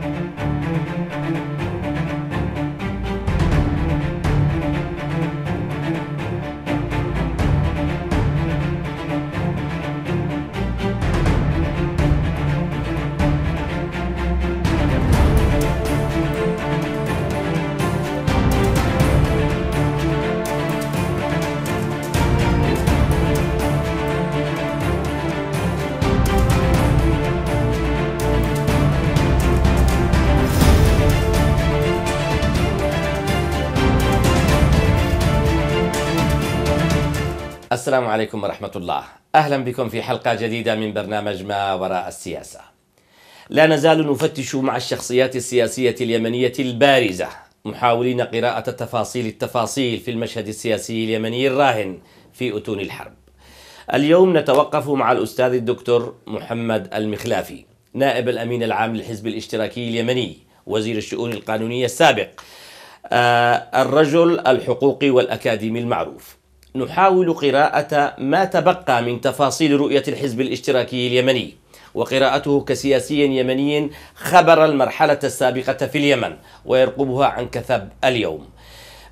Thank you. السلام عليكم ورحمة الله أهلا بكم في حلقة جديدة من برنامج ما وراء السياسة لا نزال نفتش مع الشخصيات السياسية اليمنية البارزة محاولين قراءة تفاصيل التفاصيل في المشهد السياسي اليمني الراهن في أتون الحرب اليوم نتوقف مع الأستاذ الدكتور محمد المخلافي نائب الأمين العام للحزب الاشتراكي اليمني وزير الشؤون القانونية السابق آه، الرجل الحقوقي والأكاديمي المعروف نحاول قراءة ما تبقى من تفاصيل رؤية الحزب الاشتراكي اليمني وقراءته كسياسي يمني خبر المرحلة السابقة في اليمن ويرقبها عن كثب اليوم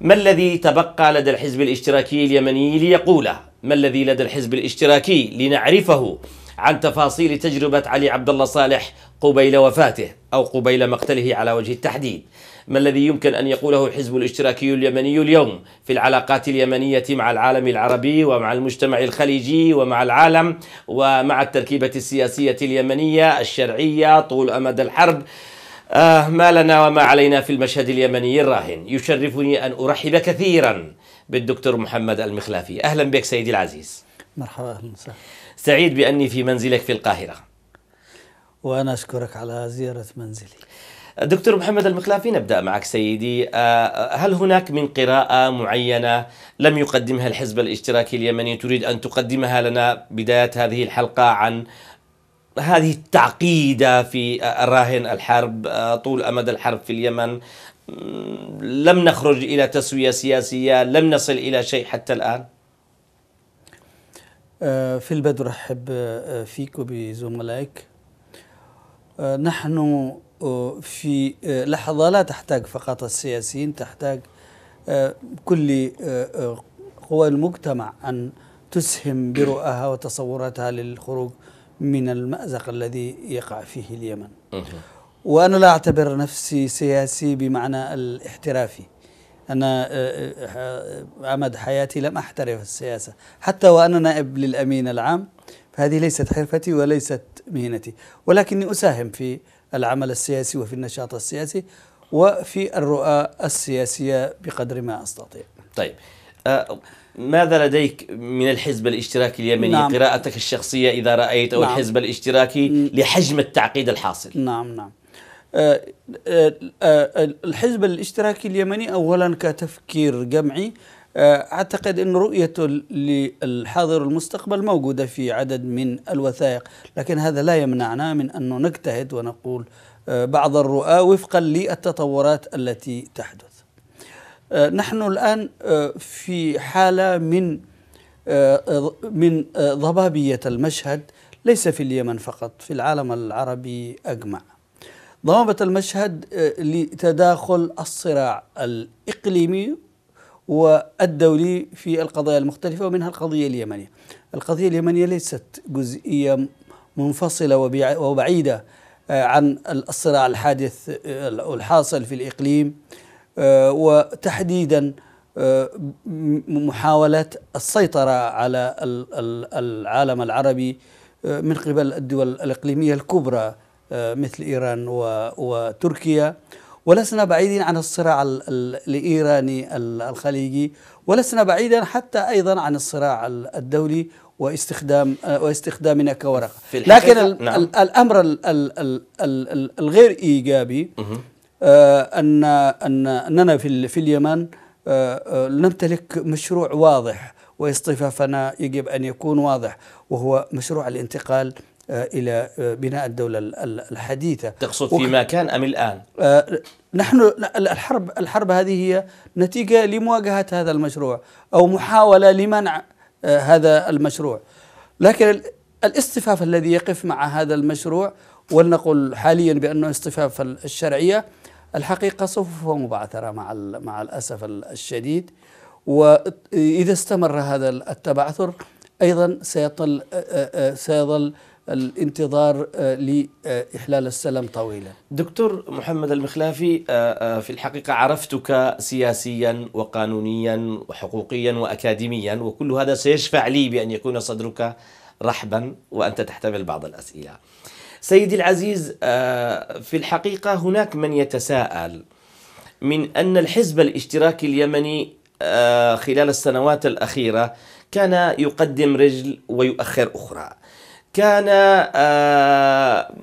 ما الذي تبقى لدى الحزب الاشتراكي اليمني ليقوله ما الذي لدى الحزب الاشتراكي لنعرفه عن تفاصيل تجربة علي عبد الله صالح قبيل وفاته أو قبيل مقتله على وجه التحديد ما الذي يمكن أن يقوله الحزب الاشتراكي اليمني اليوم في العلاقات اليمنية مع العالم العربي ومع المجتمع الخليجي ومع العالم ومع التركيبة السياسية اليمنية الشرعية طول أمد الحرب آه ما لنا وما علينا في المشهد اليمني الراهن يشرفني أن أرحب كثيرا بالدكتور محمد المخلافي أهلا بك سيدي العزيز مرحبا أهلا وسهلا سعيد بأني في منزلك في القاهرة وأنا أشكرك على زيارة منزلي دكتور محمد المخلافي نبدأ معك سيدي آه، آه، هل هناك من قراءة معينة لم يقدمها الحزب الاشتراكي اليمني تريد أن تقدمها لنا بداية هذه الحلقة عن هذه التعقيدة في الراهن الحرب آه، طول أمد الحرب في اليمن لم نخرج إلى تسوية سياسية لم نصل إلى شيء حتى الآن آه، في البدء رحب آه، آه، فيك وبزملائك نحن في لحظة لا تحتاج فقط السياسيين تحتاج كل قوى المجتمع أن تسهم برؤاها وتصوراتها للخروج من المأزق الذي يقع فيه اليمن وأنا لا أعتبر نفسي سياسي بمعنى الاحترافي أنا أمد آه، آه، آه، حياتي لم أحترف السياسة حتى وأنا نائب للأمين العام فهذه ليست حرفتي وليست مهنتي ولكني أساهم في العمل السياسي وفي النشاط السياسي وفي الرؤى السياسية بقدر ما أستطيع طيب آه ماذا لديك من الحزب الاشتراكي اليمني نعم. قراءتك الشخصية إذا رأيت أو نعم. الحزب الاشتراكي لحجم التعقيد الحاصل نعم نعم الحزب الاشتراكي اليمني أولا كتفكير جمعي آه، أعتقد أن رؤيته للحاضر والمستقبل موجودة في عدد من الوثائق لكن هذا لا يمنعنا من أن نجتهد ونقول آه، بعض الرؤى وفقا للتطورات التي تحدث آه، نحن الآن في حالة من من ضبابية المشهد ليس في اليمن فقط في العالم العربي أجمع ضمامة المشهد آه، لتداخل الصراع الإقليمي والدولي في القضايا المختلفة ومنها القضية اليمنية القضية اليمنية ليست جزئية منفصلة وبعيدة آه، عن الصراع الحادث آه، الحاصل في الإقليم وتحديدا محاولة السيطرة على العالم العربي من قبل الدول الإقليمية الكبرى آه، مثل إيران وتركيا ولسنا بعيدين عن الصراع الإيراني الخليجي ولسنا بعيدا حتى أيضا عن الصراع الدولي واستخدام آه، واستخدامنا كورقة لكن نعم. الأمر الغير إيجابي آه، أن أننا في اليمن نمتلك مشروع واضح واصطفافنا يجب أن يكون واضح وهو مشروع الانتقال آه، الى آه، بناء الدوله الحديثه تقصد فيما كان ام الان آه، نحن الحرب الحرب هذه هي نتيجه لمواجهه هذا المشروع او محاوله لمنع هذا المشروع لكن الاصطفاف الذي يقف مع هذا المشروع ولنقل حاليا بانه اصطفاف الشرعيه الحقيقه سوف مبعثره مع مع الاسف الشديد واذا استمر هذا التبعثر ايضا سيظل سيظل الانتظار آه، لإحلال السلام طويلا دكتور محمد المخلافي آه، آه، في الحقيقة عرفتك سياسيا وقانونيا وحقوقيا وأكاديميا وكل هذا سيشفع لي بأن يكون صدرك رحبا وأنت تحتمل بعض الأسئلة سيدي العزيز في الحقيقة هناك من يتساءل من أن الحزب الاشتراكي اليمني خلال السنوات الأخيرة كان يقدم رجل ويؤخر أخرى كان آه،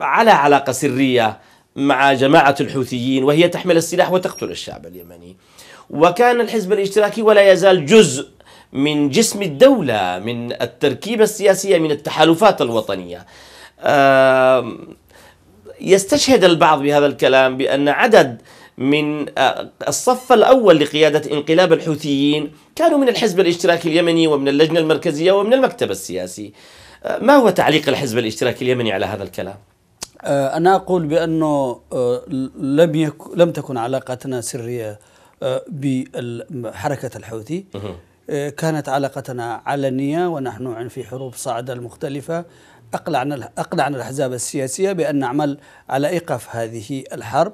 على علاقة سرية مع جماعة الحوثيين وهي تحمل السلاح وتقتل الشعب اليمني وكان الحزب الاشتراكي ولا يزال جزء من جسم الدولة من التركيبة السياسية من التحالفات الوطنية آه، يستشهد البعض بهذا الكلام بأن عدد من آه، الصف الأول لقيادة انقلاب الحوثيين كانوا من الحزب الاشتراكي اليمني ومن اللجنة المركزية ومن المكتب السياسي ما هو تعليق الحزب الاشتراكي اليمني على هذا الكلام؟ آه، أنا أقول بأنه آه، لم يك لم تكن علاقتنا سرية آه، بحركة الحوثي كانت علاقتنا علنية ونحن في حروب صاعدة المختلفة أقلعنا أقلعنا الأحزاب السياسية بأن نعمل على إيقاف هذه الحرب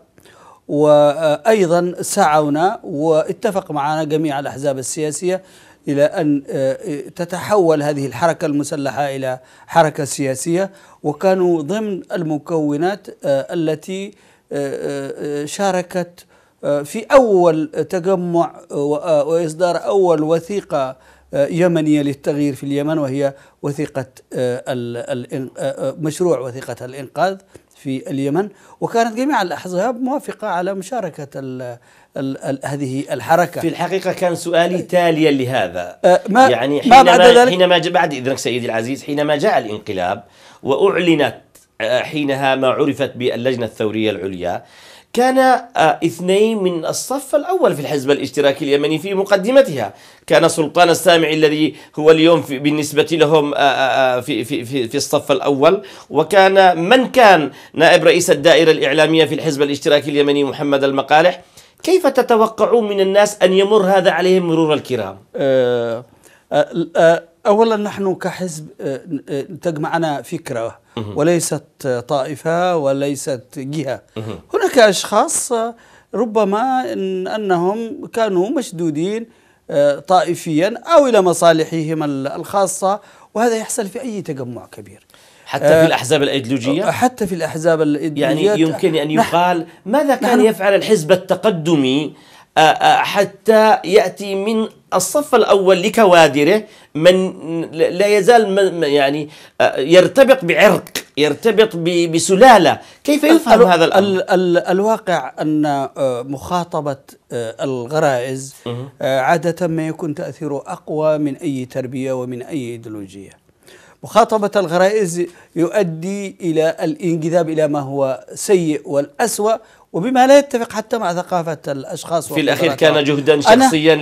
وأيضا سعونا واتفق معنا جميع الأحزاب السياسية إلى أن آه، آه، تتحول هذه الحركة المسلحة إلى حركة سياسية وكانوا ضمن المكونات آه، التي شاركت في أول تجمع وإصدار أول وثيقة يمنية للتغيير في اليمن وهي وثيقة مشروع وثيقة الإنقاذ في اليمن وكانت جميع الأحزاب موافقة على مشاركة هذه الحركة في الحقيقة كان سؤالي تاليا لهذا أه، ما يعني حينما, ما بعد ذلك حينما بعد إذنك سيدي العزيز حينما جاء الانقلاب وأعلنت أه، حينها ما عرفت باللجنة الثورية العليا كان أه، اثنين من الصف الأول في الحزب الاشتراكي اليمني في مقدمتها كان سلطان السامع الذي هو اليوم في بالنسبة لهم في, في, في, في الصف الأول وكان من كان نائب رئيس الدائرة الإعلامية في الحزب الاشتراكي اليمني محمد المقالح كيف تتوقعون من الناس أن يمر هذا عليهم مرور الكرام؟ أه، أه، أه، أولا نحن كحزب تجمعنا فكرة وليست طائفة وليست جهة هناك أشخاص ربما إن أنهم كانوا مشدودين طائفيا أو إلى مصالحهم الخاصة وهذا يحصل في أي تجمع كبير حتى في الأحزاب الأيديولوجية حتى في الأحزاب الأيديولوجية يعني يمكن أن يقال ماذا كان يفعل الحزب التقدمي آه، آه، حتى يأتي من الصف الأول لكوادره من لا يزال يعني آه، يرتبط بعرق يرتبط بسلالة كيف يفهم هذا الأمر؟ الواقع أن مخاطبة الغرائز عادة ما يكون تأثيره أقوى من أي تربية ومن أي إيديولوجية مخاطبة الغرائز يؤدي إلى الانجذاب إلى ما هو سيء والأسوأ وبما لا يتفق حتى مع ثقافة الأشخاص في الأخير كان جهدا شخصيا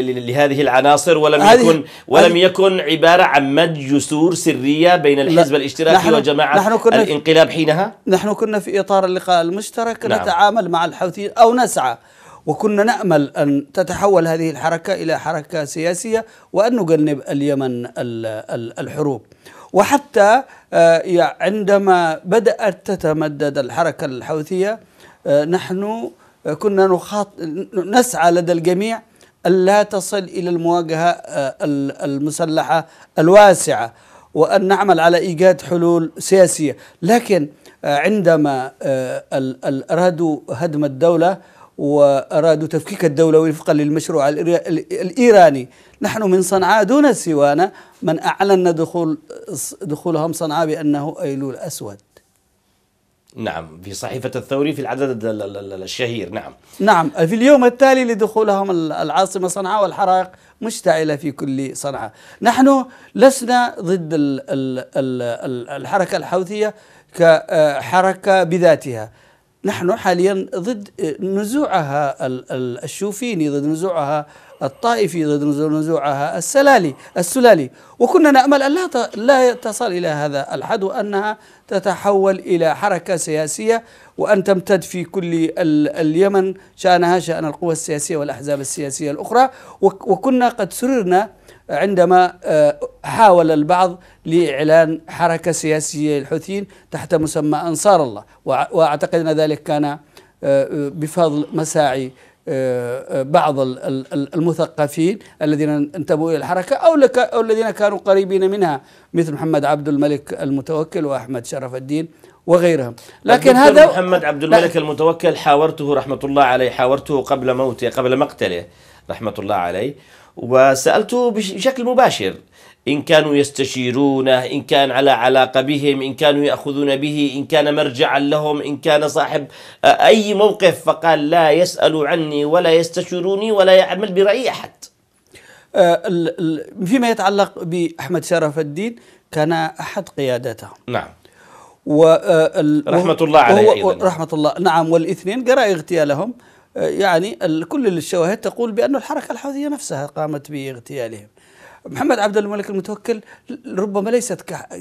لهذه العناصر ولم يكن ولم يكن عبارة عن مد جسور سرية بين الحزب الاشتراكي نحن وجماعة نحن كنا الانقلاب حينها نحن كنا في إطار اللقاء المشترك نعم نتعامل مع الحوثيين أو نسعى وكنا نأمل أن تتحول هذه الحركة إلى حركة سياسية وأن نجنب اليمن الحروب وحتى آه، عندما بدأت تتمدد الحركة الحوثية آه، نحن آه، كنا نخاط... نسعى لدى الجميع ألا تصل إلى المواجهة المسلحة الواسعة وأن نعمل على إيجاد حلول سياسية لكن عندما أرادوا هدم الدولة وأرادوا تفكيك الدولة وفقا للمشروع الإيراني نحن من صنعاء دون سوانا من أعلن دخول دخولهم صنعاء بأنه أيلول أسود نعم في صحيفة الثوري في العدد الشهير نعم نعم في اليوم التالي لدخولهم العاصمة صنعاء والحرائق مشتعلة في كل صنعاء نحن لسنا ضد الحركة الحوثية كحركة بذاتها نحن حاليا ضد نزوعها الشوفيني ضد نزوعها الطائفي ضد نزوعها السلالي السلالي وكنا نأمل أن لا لا تصل إلى هذا الحد وأنها تتحول إلى حركة سياسية وأن تمتد في كل اليمن شأنها شأن القوى السياسية والأحزاب السياسية الأخرى وكنا قد سررنا عندما آه، حاول البعض لإعلان حركة سياسية للحوثيين تحت مسمى أنصار الله وأعتقد أن ذلك كان آه، بفضل مساعي آه، بعض المثقفين الذين انتموا الى الحركه او او الذين كانوا قريبين منها مثل محمد عبد الملك المتوكل واحمد شرف الدين وغيرهم لكن هذا محمد عبد الملك المتوكل حاورته رحمه الله عليه حاورته قبل موته قبل مقتله رحمه الله عليه وسألته بشكل مباشر إن كانوا يستشيرونه إن كان على علاقة بهم إن كانوا يأخذون به إن كان مرجعا لهم إن كان صاحب آه، أي موقف فقال لا يسأل عني ولا يستشيروني ولا يعمل برأي أحد آه، فيما يتعلق بأحمد شرف الدين كان أحد قيادته نعم و آه، رحمة الله عليه أيضا رحمة الله نعم والاثنين جرى اغتيالهم يعني كل الشواهد تقول بأن الحركة الحوثية نفسها قامت باغتيالهم محمد عبد الملك المتوكل ربما ليست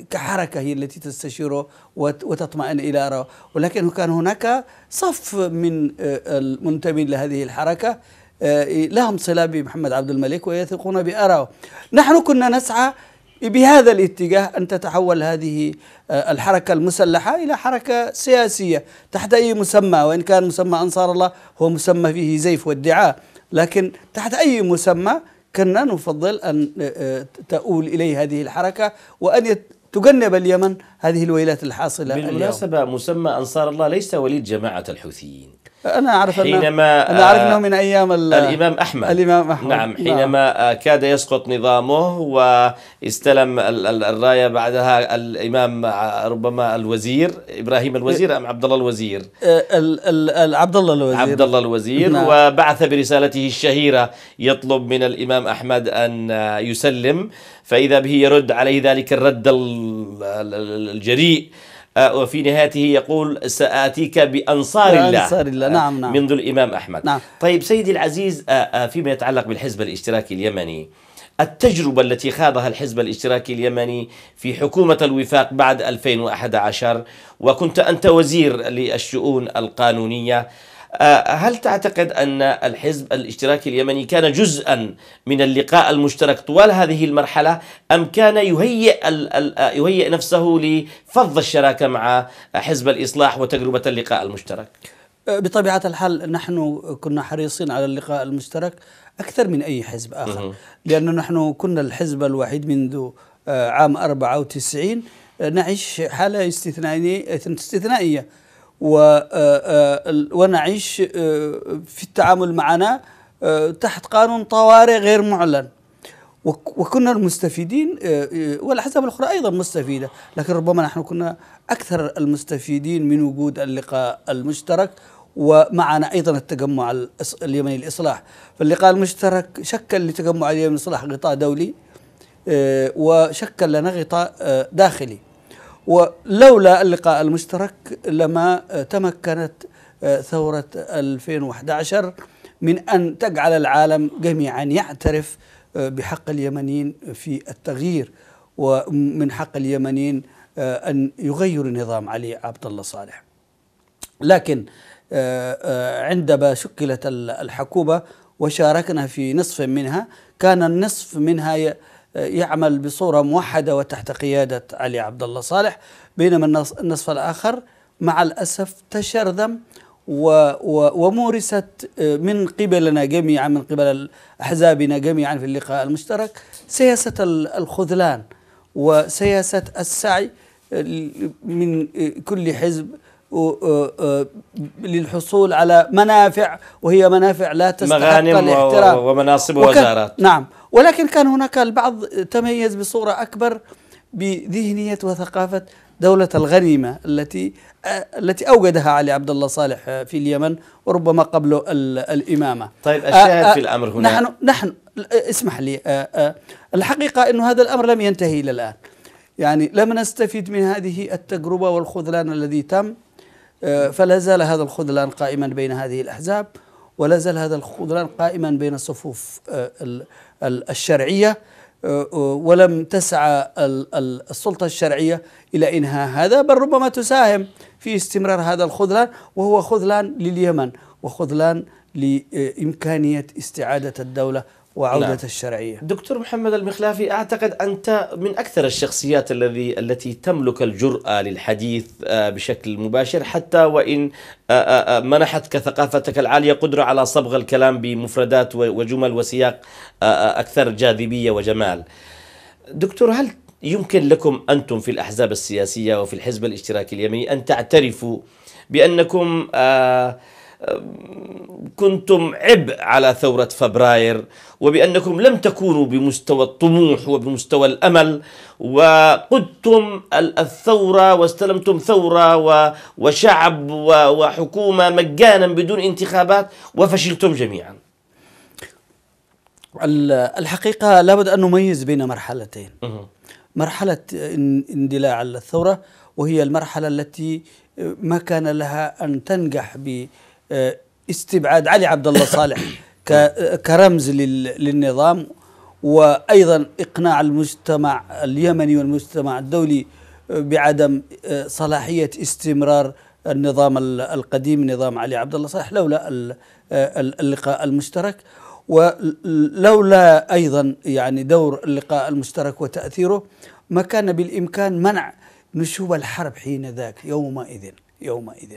كحركة هي التي تستشيره وتطمئن إلى ولكن كان هناك صف من آه، المنتمين لهذه الحركة آه، لهم صلة بمحمد عبد الملك ويثقون بأراه نحن كنا نسعى بهذا الاتجاه أن تتحول هذه آه، الحركة المسلحة إلى حركة سياسية تحت أي مسمى وإن كان مسمى أنصار الله هو مسمى فيه زيف وادعاء لكن تحت أي مسمى كنا نفضل أن آه، آه، تؤول إليه هذه الحركة وأن تجنب اليمن هذه الويلات الحاصلة بالمناسبة اليوم. مسمى أنصار الله ليس وليد جماعة الحوثيين انا اعرف حينما انا اعرف آه، انه من ايام الامام احمد الامام احمد نعم, نعم. حينما نعم. كاد يسقط نظامه واستلم الرايه بعدها الامام آه، ربما الوزير ابراهيم الوزير ام عبد الله الوزير عبد الله الوزير عبد الله الوزير نعم. وبعث برسالته الشهيره يطلب من الامام احمد ان يسلم فاذا به يرد عليه ذلك الرد الجريء آه، وفي نهايته يقول سآتيك بأنصار الله أنصار الله نعم آه، نعم منذ الإمام أحمد نعم طيب سيدي العزيز آه، فيما يتعلق بالحزب الاشتراكي اليمني التجربة التي خاضها الحزب الاشتراكي اليمني في حكومة الوفاق بعد 2011 وكنت أنت وزير للشؤون القانونية آه، هل تعتقد أن الحزب الاشتراكي اليمني كان جزءا من اللقاء المشترك طوال هذه المرحلة أم كان يهيئ, آه، يهيئ نفسه لفض الشراكة مع حزب الإصلاح وتجربة اللقاء المشترك؟ آه، بطبيعة الحال نحن كنا حريصين على اللقاء المشترك أكثر من أي حزب آخر لان نحن كنا الحزب الوحيد منذ عام 94 نعيش حالة استثنائية آه، آه، ونعيش آه، في التعامل معنا تحت قانون طوارئ غير معلن وكنا المستفيدين والاحزاب الاخرى ايضا مستفيده، لكن ربما نحن كنا اكثر المستفيدين من وجود اللقاء المشترك ومعنا ايضا التجمع اليمني للاصلاح، فاللقاء المشترك شكل لتجمع اليمني للاصلاح غطاء دولي وشكل لنا غطاء داخلي. ولولا اللقاء المشترك لما تمكنت آه، ثورة 2011 من أن تجعل العالم جميعا يعترف آه، بحق اليمنيين في التغيير ومن حق اليمنيين آه، أن يغيروا نظام علي عبد الله صالح لكن عندما شكلت الحكومة وشاركنا في نصف منها كان النصف منها يعمل بصورة موحدة وتحت قيادة علي عبد الله صالح بينما النصف الآخر مع الأسف تشرذم ومورست آه، من قبلنا جميعا من قبل أحزابنا جميعا في اللقاء المشترك سياسة الخذلان وسياسة السعي آه، من آه، كل حزب للحصول على منافع وهي منافع لا تستحق الاحترام مغانم ومناصب ووزارات نعم ولكن كان هناك البعض تميز بصورة أكبر بذهنية وثقافة دولة الغنيمة التي التي اوجدها علي عبد الله صالح في اليمن وربما قبله الامامه. طيب الشاهد في الامر هنا نحن نحن اسمح لي الحقيقه انه هذا الامر لم ينتهي الى الان. يعني لم نستفيد من هذه التجربه والخذلان الذي تم فلا زال هذا الخذلان قائما بين هذه الاحزاب ولا زال هذا الخذلان قائما بين صفوف الشرعية أه، أه، ولم تسعى السلطة الشرعية إلى إنهاء هذا بل ربما تساهم في استمرار هذا الخذلان وهو خذلان لليمن وخذلان لإمكانية استعادة الدولة وعودة نعم. الشرعية دكتور محمد المخلافي أعتقد أنت من أكثر الشخصيات الذي التي تملك الجرأة للحديث آه، بشكل مباشر حتى وإن آه، آه، منحتك ثقافتك العالية قدرة على صبغ الكلام بمفردات وجمل وسياق أكثر جاذبية وجمال دكتور هل يمكن لكم أنتم في الأحزاب السياسية وفي الحزب الاشتراكي اليمني أن تعترفوا بأنكم آه كنتم عبء على ثورة فبراير وبأنكم لم تكونوا بمستوى الطموح وبمستوى الأمل وقدتم الثورة واستلمتم ثورة وشعب وحكومة مجانا بدون انتخابات وفشلتم جميعا الحقيقة لابد أن نميز بين مرحلتين مرحلة اندلاع الثورة وهي المرحلة التي ما كان لها أن تنجح ب آه، استبعاد علي عبد الله صالح آه، كرمز للنظام وايضا اقناع المجتمع اليمني والمجتمع الدولي آه، بعدم صلاحيه استمرار النظام القديم نظام علي عبد الله صالح لولا اللقاء المشترك ولولا ايضا يعني دور اللقاء المشترك وتاثيره ما كان بالامكان منع نشوب الحرب حين ذاك يومئذ يومئذ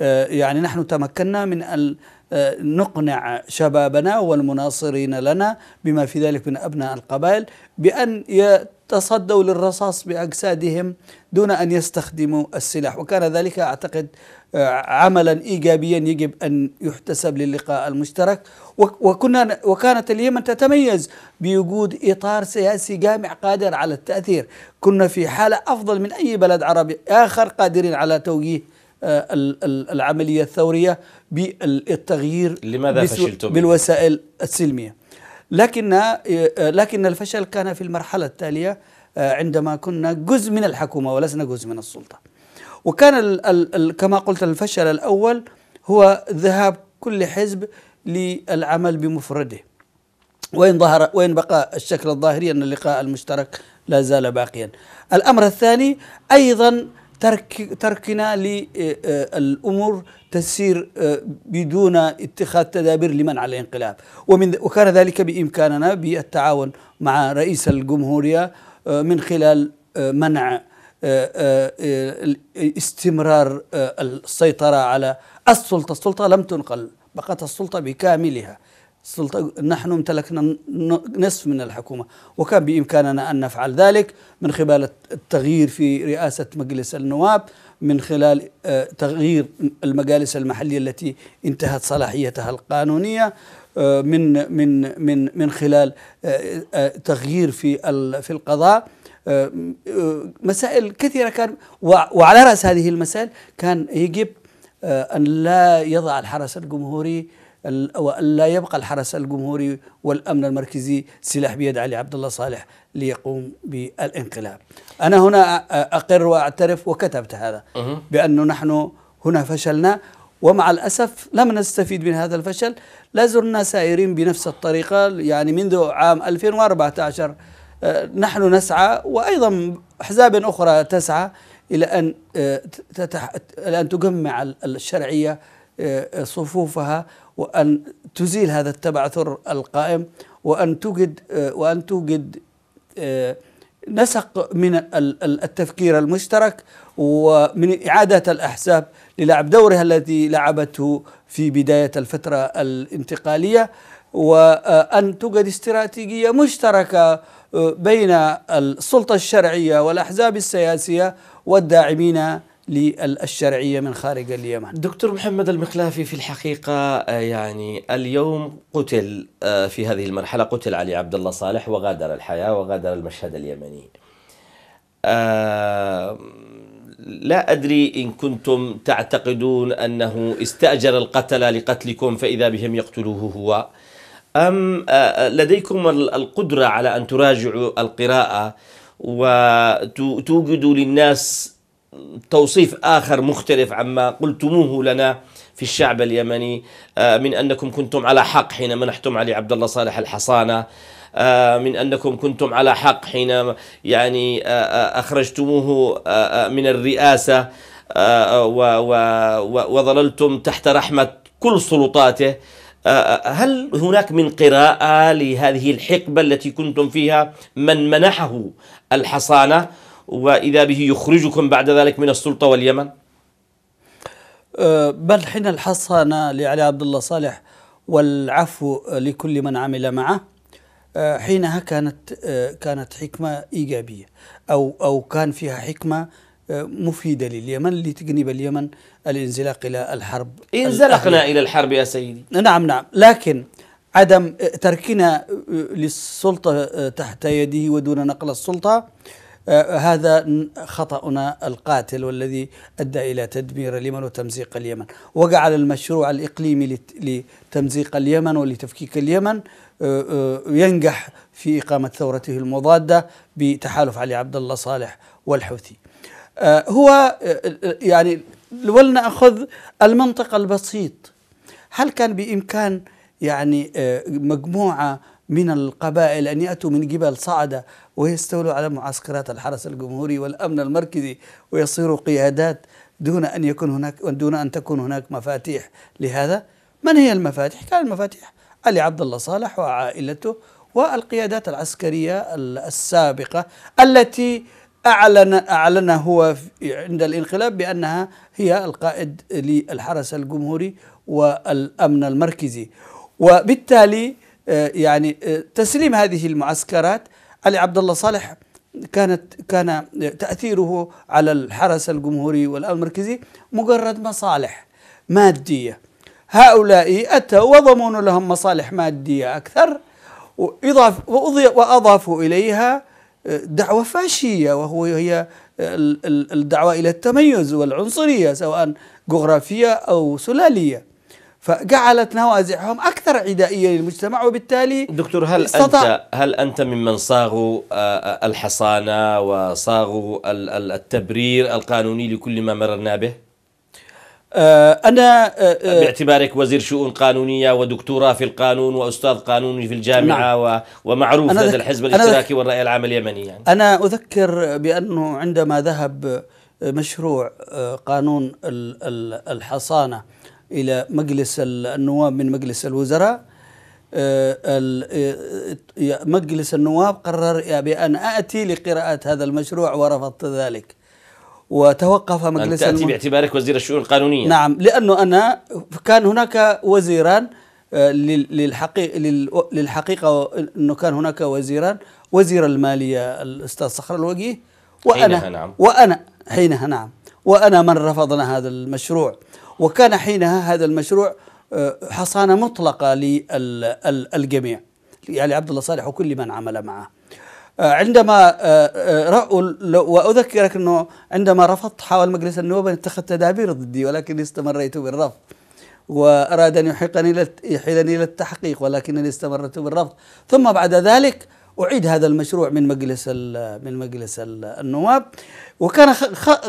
آه، يعني نحن تمكنا من أن آه، نقنع شبابنا والمناصرين لنا بما في ذلك من أبناء القبائل بأن يتصدوا للرصاص بأجسادهم دون أن يستخدموا السلاح وكان ذلك أعتقد آه، عملا إيجابيا يجب أن يحتسب للقاء المشترك وكنا وكانت اليمن تتميز بوجود إطار سياسي جامع قادر على التأثير كنا في حالة أفضل من أي بلد عربي آخر قادرين على توجيه آه، العملية الثورية بالتغيير لماذا فشلتم؟ بالوسائل السلمية لكن آه، لكن الفشل كان في المرحلة التالية آه، عندما كنا جزء من الحكومة ولسنا جزء من السلطة وكان كما قلت الفشل الأول هو ذهاب كل حزب للعمل بمفرده وإن ظهر وإن بقى الشكل الظاهري أن اللقاء المشترك لا زال باقيا الأمر الثاني أيضا ترك تركنا للامور آه، آه، تسير آه، بدون اتخاذ تدابير لمنع الانقلاب ومن وكان ذلك بامكاننا بالتعاون مع رئيس الجمهوريه من خلال منع استمرار السيطره على السلطه، السلطه لم تنقل بقت السلطه بكاملها السلطة نحن امتلكنا نصف من الحكومة وكان بإمكاننا أن نفعل ذلك من خلال التغيير في رئاسة مجلس النواب من خلال آه، تغيير المجالس المحلية التي انتهت صلاحيتها القانونية آه، من من من من خلال آه، تغيير في في القضاء مسائل كثيرة كان وعلى رأس هذه المسائل كان يجب أن لا يضع الحرس الجمهوري وألا يبقى الحرس الجمهوري والأمن المركزي سلاح بيد علي عبد الله صالح ليقوم بالانقلاب أنا هنا أقر وأعترف وكتبت هذا بأنه نحن هنا فشلنا ومع الأسف لم نستفيد من هذا الفشل لا زرنا سائرين بنفس الطريقة يعني منذ عام 2014 نحن نسعى وأيضا أحزاب أخرى تسعى إلى أن تتح... إلى أن تجمع الشرعية صفوفها وأن تزيل هذا التبعثر القائم وأن توجد آه، وأن توجد آه، نسق من التفكير المشترك ومن إعادة الأحزاب للعب دورها التي لعبته في بداية الفترة الانتقالية وأن توجد استراتيجية مشتركة آه، بين السلطة الشرعية والأحزاب السياسية والداعمين للشرعية من خارج اليمن دكتور محمد المخلافي في الحقيقة آه، يعني اليوم قتل آه، في هذه المرحلة قتل علي عبد الله صالح وغادر الحياة وغادر المشهد اليمني آه، لا أدري إن كنتم تعتقدون أنه استأجر القتل لقتلكم فإذا بهم يقتلوه هو أم لديكم القدرة على أن تراجعوا القراءة وتوجدوا للناس توصيف آخر مختلف عما قلتموه لنا في الشعب اليمني آه، من أنكم كنتم على حق حين منحتم علي عبد الله صالح الحصانة آه، من أنكم كنتم على حق حين يعني آه، أخرجتموه من الرئاسة وظللتم تحت رحمة كل سلطاته هل هناك من قراءة لهذه الحقبة التي كنتم فيها من منحه الحصانة وإذا به يخرجكم بعد ذلك من السلطة واليمن أه، بل حين الحصانة لعلي عبد الله صالح والعفو لكل من عمل معه أه، حينها كانت أه، كانت حكمة إيجابية أو أو كان فيها حكمة مفيدة لليمن لتجنب اليمن الانزلاق إلى الحرب انزلقنا الأهلية. إلى الحرب يا سيدي نعم نعم لكن عدم تركنا للسلطة تحت يده ودون نقل السلطة آه، هذا خطأنا القاتل والذي أدى إلى تدمير اليمن وتمزيق اليمن وقع المشروع الإقليمي لتمزيق اليمن ولتفكيك اليمن آه، آه، ينجح في إقامة ثورته المضادة بتحالف علي عبد الله صالح والحوثي هو يعني ولنأخذ المنطقة البسيط هل كان بإمكان يعني مجموعة من القبائل أن يأتوا من جبال صعدة ويستولوا على معسكرات الحرس الجمهوري والأمن المركزي ويصيروا قيادات دون أن يكون هناك دون أن تكون هناك مفاتيح لهذا من هي المفاتيح؟ كان المفاتيح علي عبد الله صالح وعائلته والقيادات العسكرية السابقة التي أعلن أعلن هو عند الانقلاب بأنها هي القائد للحرس الجمهوري والأمن المركزي وبالتالي آه، يعني آه، تسليم هذه المعسكرات علي عبد الله صالح كانت كان آه، تأثيره على الحرس الجمهوري والمركزي مجرد مصالح مادية هؤلاء أتوا وضمنوا لهم مصالح مادية أكثر وإضاف وأضافوا إليها دعوة فاشية وهو هي الدعوة إلى التميز والعنصرية سواء جغرافية أو سلالية فجعلت نوازعهم اكثر عدائيه للمجتمع وبالتالي دكتور هل انت هل انت ممن صاغوا آه، آه، الحصانه وصاغوا التبرير القانوني لكل ما مررنا به؟ آه، أنا باعتبارك وزير شؤون قانونية ودكتوراه في القانون وأستاذ قانوني في الجامعة نعم. ومعروف لدى الحزب الاشتراكي والرأي العام اليمني يعني. أنا أذكر بأنه عندما ذهب مشروع قانون الحصانة إلى مجلس النواب من مجلس الوزراء آه، آه، مجلس النواب قرر بأن آتي لقراءة هذا المشروع ورفضت ذلك وتوقف مجلس أن تأتي باعتبارك وزير الشؤون القانونية نعم لأنه أنا كان هناك وزيران آه، للحقيقة, للحقيقة أنه كان هناك وزيران وزير المالية الأستاذ صخر الوجيه وأنا حينها نعم وأنا حينها نعم وأنا من رفضنا هذا المشروع وكان حينها هذا المشروع آه، حصانة مطلقة للجميع يعني عبد الله صالح وكل من عمل معه آه، عندما آه، رأوا وأذكرك أنه عندما رفضت حاول مجلس النواب ان اتخذ تدابير ضدي ولكن استمريت بالرفض وأراد أن يحقني يحيلني الى التحقيق ولكنني استمرت بالرفض ثم بعد ذلك أعيد هذا المشروع من مجلس من مجلس النواب وكان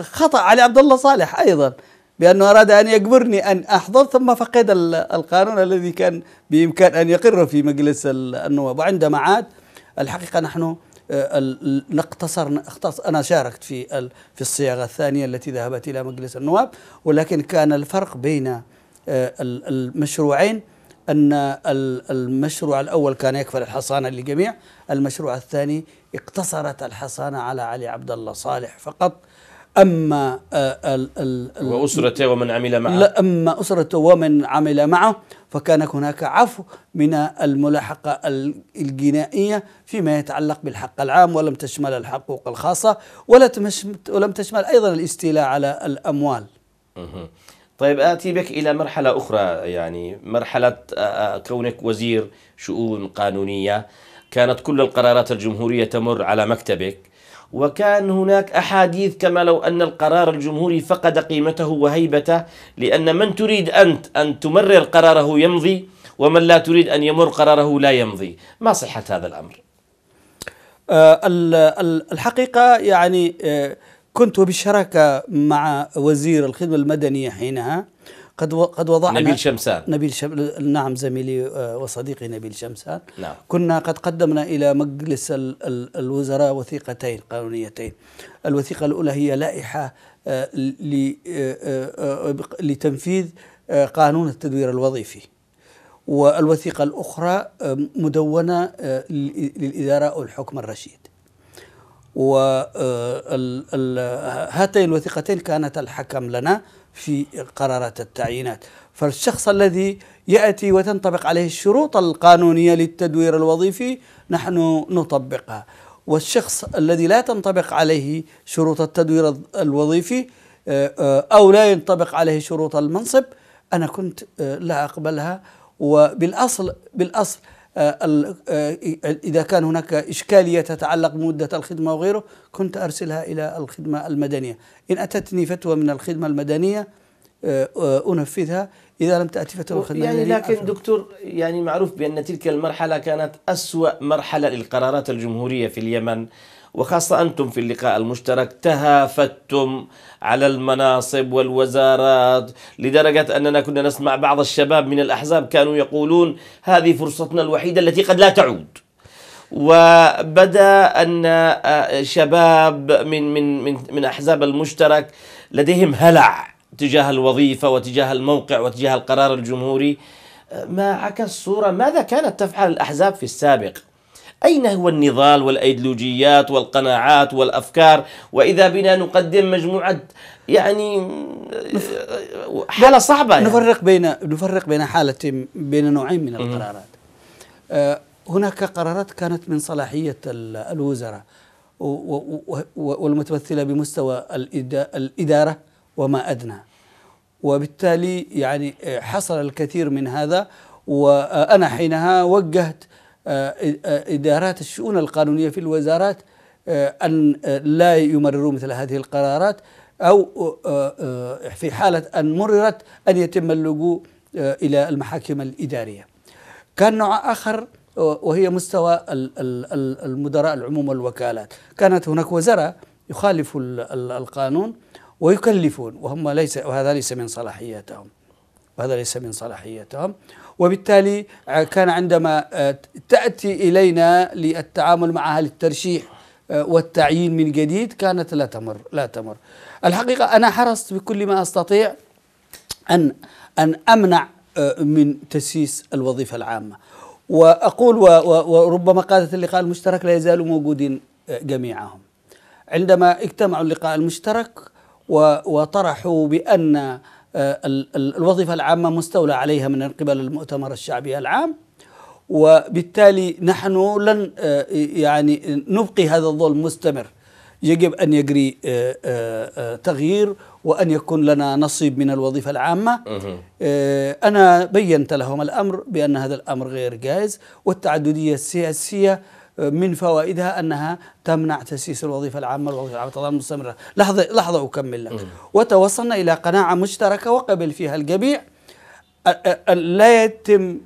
خطأ علي عبد الله صالح أيضا بأنه أراد أن يجبرني أن أحضر ثم فقد القانون الذي كان بإمكان أن يقر في مجلس النواب وعندما عاد الحقيقة نحن آه، نقتصر أنا شاركت في في الصياغة الثانية التي ذهبت إلى مجلس النواب ولكن كان الفرق بين آه، المشروعين أن المشروع الأول كان يكفل الحصانة للجميع المشروع الثاني اقتصرت الحصانة على علي عبد الله صالح فقط أما آه، ال ال وأسرته ومن عمل معه لا أما أسرته ومن عمل معه فكان هناك عفو من الملاحقة الجنائية فيما يتعلق بالحق العام ولم تشمل الحقوق الخاصة ولم تشمل أيضا الاستيلاء على الأموال طيب آتي بك إلى مرحلة أخرى يعني مرحلة آه، آه، كونك وزير شؤون قانونية كانت كل القرارات الجمهورية تمر على مكتبك وكان هناك أحاديث كما لو أن القرار الجمهوري فقد قيمته وهيبته لأن من تريد أنت أن تمرر قراره يمضي ومن لا تريد أن يمر قراره لا يمضي ما صحة هذا الأمر؟ آه، الحقيقة يعني آه، كنت بالشراكة مع وزير الخدمة المدنية حينها قد قد وضعنا نبيل شمسان نبيل شم... نعم زميلي آه، وصديقي نبيل شمسان نعم. كنا قد قدمنا الى مجلس الوزراء وثيقتين قانونيتين الوثيقه الاولى هي لائحه آه، ل... آه، لتنفيذ قانون التدوير الوظيفي والوثيقه الاخرى مدونه للاداره او الحكم الرشيد هاتين الوثيقتين كانت الحكم لنا في قرارات التعيينات فالشخص الذي يأتي وتنطبق عليه الشروط القانونية للتدوير الوظيفي نحن نطبقها والشخص الذي لا تنطبق عليه شروط التدوير الوظيفي آه، آه، أو لا ينطبق عليه شروط المنصب أنا كنت آه، لا أقبلها وبالأصل بالأصل آه، آه، إذا كان هناك إشكالية تتعلق بمدة الخدمة وغيره كنت أرسلها إلى الخدمة المدنية إن أتتني فتوى من الخدمة المدنية آه، أنفذها إذا لم تأتي فتوى من الخدمة يعني لكن أفرق. دكتور يعني معروف بأن تلك المرحلة كانت أسوأ مرحلة للقرارات الجمهورية في اليمن وخاصة أنتم في اللقاء المشترك تهافتم على المناصب والوزارات لدرجة أننا كنا نسمع بعض الشباب من الأحزاب كانوا يقولون هذه فرصتنا الوحيدة التي قد لا تعود وبدا ان آه، شباب من من من من احزاب المشترك لديهم هلع تجاه الوظيفه وتجاه الموقع وتجاه القرار الجمهوري آه، ما عكس صوره ماذا كانت تفعل الاحزاب في السابق أين هو النضال والأيديولوجيات والقناعات والأفكار وإذا بنا نقدم مجموعة يعني حالة صعبة يعني. نفرق بين نفرق بين حالة بين نوعين من القرارات آه، هناك قرارات كانت من صلاحية الوزراء والمتمثلة بمستوى الإدارة وما أدنى وبالتالي يعني آه، حصل الكثير من هذا وأنا حينها وجهت آه، آه، إدارات الشؤون القانونية في الوزارات آه، أن لا يمرروا مثل هذه القرارات أو في حالة أن مررت أن يتم اللجوء إلى المحاكم الإدارية كان نوع آخر وهي مستوى المدراء العموم والوكالات كانت هناك وزراء يخالف القانون ويكلفون وهم ليس وهذا ليس من صلاحياتهم وهذا ليس من صلاحياتهم وبالتالي آه، كان عندما آه، تأتي إلينا للتعامل معها للترشيح آه، والتعيين من جديد كانت لا تمر لا تمر الحقيقة أنا حرصت بكل ما أستطيع أن أن أمنع من تسييس الوظيفة العامة وأقول وربما قادة اللقاء المشترك لا يزالوا موجودين جميعهم عندما اجتمعوا اللقاء المشترك وطرحوا بأن آه، الوظيفة العامة مستولى عليها من قبل المؤتمر الشعبي العام وبالتالي نحن لن آه، يعني نبقي هذا الظلم مستمر يجب أن يجري آه، تغيير وأن يكون لنا نصيب من الوظيفة العامة أنا بيّنت لهم الأمر بأن هذا الأمر غير جائز والتعددية السياسية من فوائدها أنها تمنع تسييس الوظيفة العامة والوظيفه العامة تظل مستمرة لحظة, لحظة أكمل لك وتوصلنا إلى قناعة مشتركة وقبل فيها الجميع لا يتم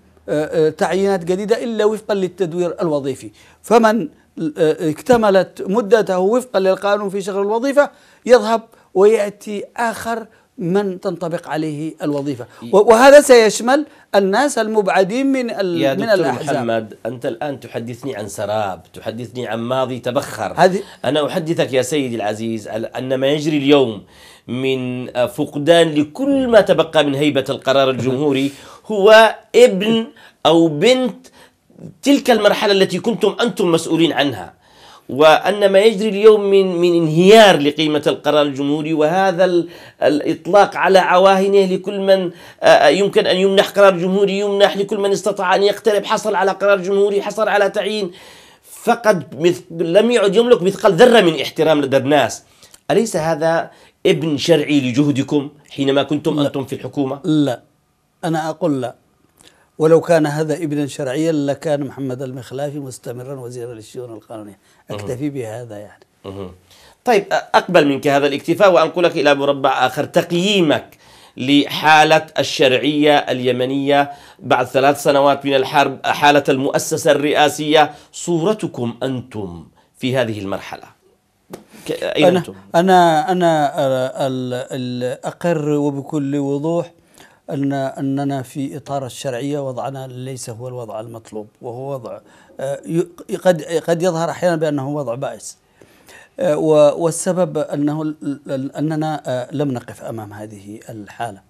تعيينات جديدة إلا وفقا للتدوير الوظيفي فمن اكتملت مدته وفقا للقانون في شغل الوظيفة يذهب ويأتي آخر من تنطبق عليه الوظيفة وهذا سيشمل الناس المبعدين من يا من الأحزاب محمد أنت الآن تحدثني عن سراب تحدثني عن ماضي تبخر هذه أنا أحدثك يا سيدي العزيز أن ما يجري اليوم من آه، فقدان لكل ما تبقى من هيبة القرار الجمهوري هو ابن أو بنت تلك المرحلة التي كنتم أنتم مسؤولين عنها وأن ما يجري اليوم من من انهيار لقيمة القرار الجمهوري وهذا الإطلاق على عواهنه لكل من آه، آه، يمكن أن يمنح قرار جمهوري يمنح لكل من استطاع أن يقترب حصل على قرار جمهوري حصل على تعيين فقد لم يعد يملك مثقال ذرة من احترام لدى الناس أليس هذا ابن شرعي لجهدكم حينما كنتم لا. أنتم في الحكومة؟ لا أنا أقول لا ولو كان هذا ابنا شرعيا لكان محمد المخلافي مستمرا وزيرا للشؤون القانونيه اكتفي بهذا يعني طيب اقبل منك هذا الاكتفاء وانقلك الى مربع اخر تقييمك لحالة الشرعية اليمنية بعد ثلاث سنوات من الحرب حالة المؤسسة الرئاسية صورتكم أنتم في هذه المرحلة أين أنا أنتم؟ أنا أنا أقر وبكل وضوح أن أننا في إطار الشرعية وضعنا ليس هو الوضع المطلوب وهو وضع آه، قد قد يظهر أحيانا بأنه وضع بائس آه، والسبب أنه أننا آه، لم نقف أمام هذه الحالة